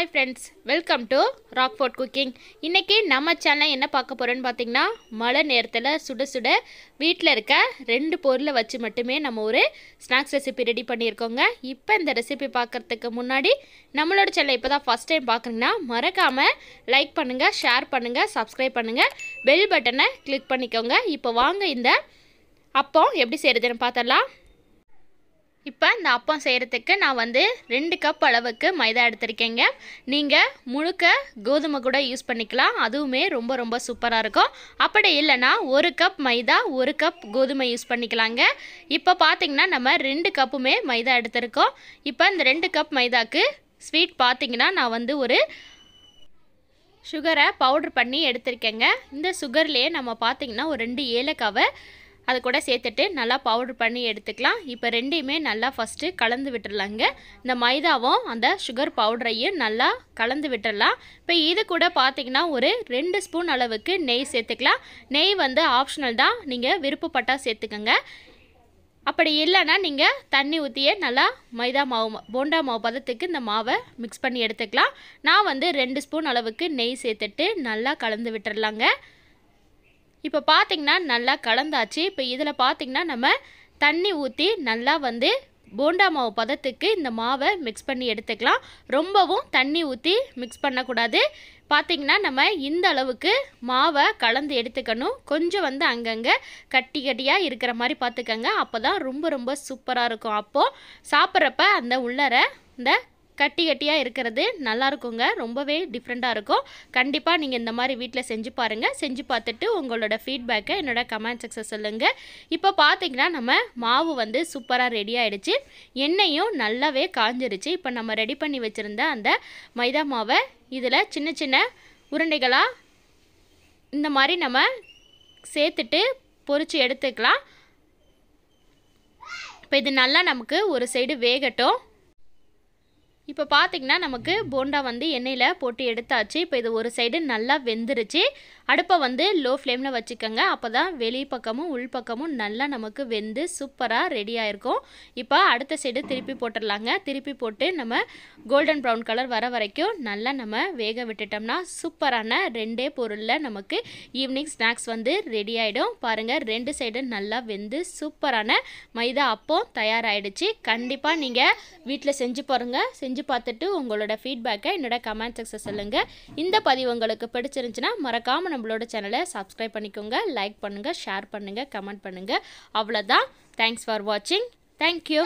hi friends welcome to Rock Fort cooking இன்றைக்கி நம்ம channel என்ன பார்க்க போகிறோன்னு பார்த்திங்கன்னா மழை நேரத்தில் சுட சுட வீட்டில் இருக்க ரெண்டு பொருளை வச்சு மட்டுமே நம்ம ஒரு ஸ்நாக்ஸ் ரெசிபி ரெடி பண்ணியிருக்கோங்க இப்போ இந்த ரெசிபி பார்க்குறதுக்கு முன்னாடி நம்மளோட சேனல் இப்போ தான் ஃபஸ்ட் டைம் பார்க்குறீங்கன்னா மறக்காமல் லைக் பண்ணுங்கள் ஷேர் பண்ணுங்கள் சப்ஸ்கிரைப் பண்ணுங்கள் பெல் பட்டனை கிளிக் பண்ணிக்கோங்க இப்போ வாங்க இந்த அப்போ எப்படி செய்கிறதுன்னு பார்த்தலாம் இப்போ இந்த அப்பம் செய்கிறதுக்கு நான் வந்து ரெண்டு கப் அளவுக்கு மைதா எடுத்திருக்கேங்க நீங்கள் முழுக்க கோதுமை கூட யூஸ் பண்ணிக்கலாம் அதுவுமே ரொம்ப ரொம்ப சூப்பராக இருக்கும் அப்படி இல்லைன்னா ஒரு கப் மைதா ஒரு கப் கோதுமை யூஸ் பண்ணிக்கலாங்க இப்போ பார்த்திங்கன்னா நம்ம ரெண்டு கப்புமே மைதா எடுத்திருக்கோம் இப்போ இந்த ரெண்டு கப் மைதாக்கு ஸ்வீட் பார்த்தீங்கன்னா நான் வந்து ஒரு சுகரை பவுடர் பண்ணி எடுத்திருக்கேங்க இந்த சுகர்லேயே நம்ம பார்த்திங்கன்னா ஒரு ரெண்டு ஏலக்காவை அது கூட சேர்த்துட்டு நல்லா பவுடர் பண்ணி எடுத்துக்கலாம் இப்போ ரெண்டையுமே நல்லா ஃபஸ்ட்டு கலந்து விட்டுடலாங்க இந்த மைதாவும் அந்த சுகர் பவுடரையும் நல்லா கலந்து விட்டுடலாம் இப்போ இது கூட பார்த்திங்கன்னா ஒரு ரெண்டு ஸ்பூன் அளவுக்கு நெய் சேர்த்துக்கலாம் நெய் வந்து ஆப்ஷனல் தான் நீங்கள் விருப்பப்பட்டால் சேர்த்துக்கோங்க அப்படி இல்லைன்னா நீங்கள் தண்ணி ஊற்றியே நல்லா மைதா மாவு போண்டா மாவு பதத்துக்கு இந்த மாவை மிக்ஸ் பண்ணி எடுத்துக்கலாம் நான் வந்து ரெண்டு ஸ்பூன் அளவுக்கு நெய் சேர்த்துட்டு நல்லா கலந்து விட்டுடலாங்க இப்போ பார்த்திங்கன்னா நல்லா கலந்தாச்சு இப்போ இதில் பார்த்திங்கன்னா நம்ம தண்ணி ஊற்றி நல்லா வந்து போண்டா மாவு பதத்துக்கு இந்த மாவை மிக்ஸ் பண்ணி எடுத்துக்கலாம் ரொம்பவும் தண்ணி ஊற்றி மிக்ஸ் பண்ணக்கூடாது பார்த்திங்கன்னா நம்ம இந்த அளவுக்கு மாவை கலந்து எடுத்துக்கணும் கொஞ்சம் வந்து அங்கங்கே கட்டி கட்டியாக இருக்கிற மாதிரி பார்த்துக்கங்க அப்போ தான் ரொம்ப ரொம்ப சூப்பராக இருக்கும் அப்போது சாப்பிட்றப்ப அந்த உள்ளரை இந்த கட்டி கட்டியாக இருக்கிறது நல்லாயிருக்குங்க ரொம்பவே டிஃப்ரெண்ட்டாக இருக்கும் கண்டிப்பாக நீங்கள் இந்த மாதிரி வீட்டில் செஞ்சு பாருங்கள் செஞ்சு பார்த்துட்டு உங்களோட ஃபீட்பேக்கை என்னோடய கமெண்ட் செக்ஸில் சொல்லுங்கள் இப்போ பார்த்தீங்கன்னா நம்ம மாவு வந்து சூப்பராக ரெடி ஆகிடுச்சு எண்ணெயும் நல்லாவே காஞ்சிருச்சு இப்போ நம்ம ரெடி பண்ணி வச்சுருந்த அந்த மைதா மாவை இதில் சின்ன சின்ன உருண்டைகளாக இந்த மாதிரி நம்ம சேர்த்துட்டு பொறிச்சு எடுத்துக்கலாம் இப்போ இது நல்லா நமக்கு ஒரு சைடு வேகட்டும் இப்போ பார்த்திங்கன்னா நமக்கு போண்டா வந்து எண்ணெயில் போட்டு எடுத்தாச்சு இப்போ இது ஒரு சைடு நல்லா வெந்துருச்சு அடுப்பை வந்து லோ ஃப்ளேமில் வச்சுக்கோங்க அப்போ தான் வெளி பக்கமும் உள் பக்கமும் நல்லா நமக்கு வெந்து சூப்பராக ரெடியாக இருக்கும் இப்போ அடுத்த சைடு திருப்பி போட்டுடலாங்க திருப்பி போட்டு நம்ம கோல்டன் ப்ரௌன் கலர் வர வரைக்கும் நல்லா நம்ம வேக விட்டுட்டோம்னா சூப்பரான ரெண்டே பொருளில் நமக்கு ஈவினிங் ஸ்நாக்ஸ் வந்து ரெடி ஆகிடும் பாருங்கள் ரெண்டு சைடு நல்லா வெந்து சூப்பரான மைதா அப்போ தயாராகிடுச்சு கண்டிப்பாக நீங்கள் வீட்டில் செஞ்சு பாருங்கள் செஞ்சு செஞ்சு பார்த்துட்டு உங்களோட ஃபீட்பேக்கை என்னோட கமெண்ட் செக்ஸை சொல்லுங்கள் இந்த பதிவு உங்களுக்கு பிடிச்சிருந்துச்சுன்னா மறக்காமல் நம்மளோட சேனலை சப்ஸ்கிரைப் பண்ணிக்கோங்க லைக் பண்ணுங்கள் ஷேர் பண்ணுங்கள் கமெண்ட் பண்ணுங்கள் அவ்வளோதான் தேங்க்ஸ் ஃபார் வாட்சிங் தேங்க்யூ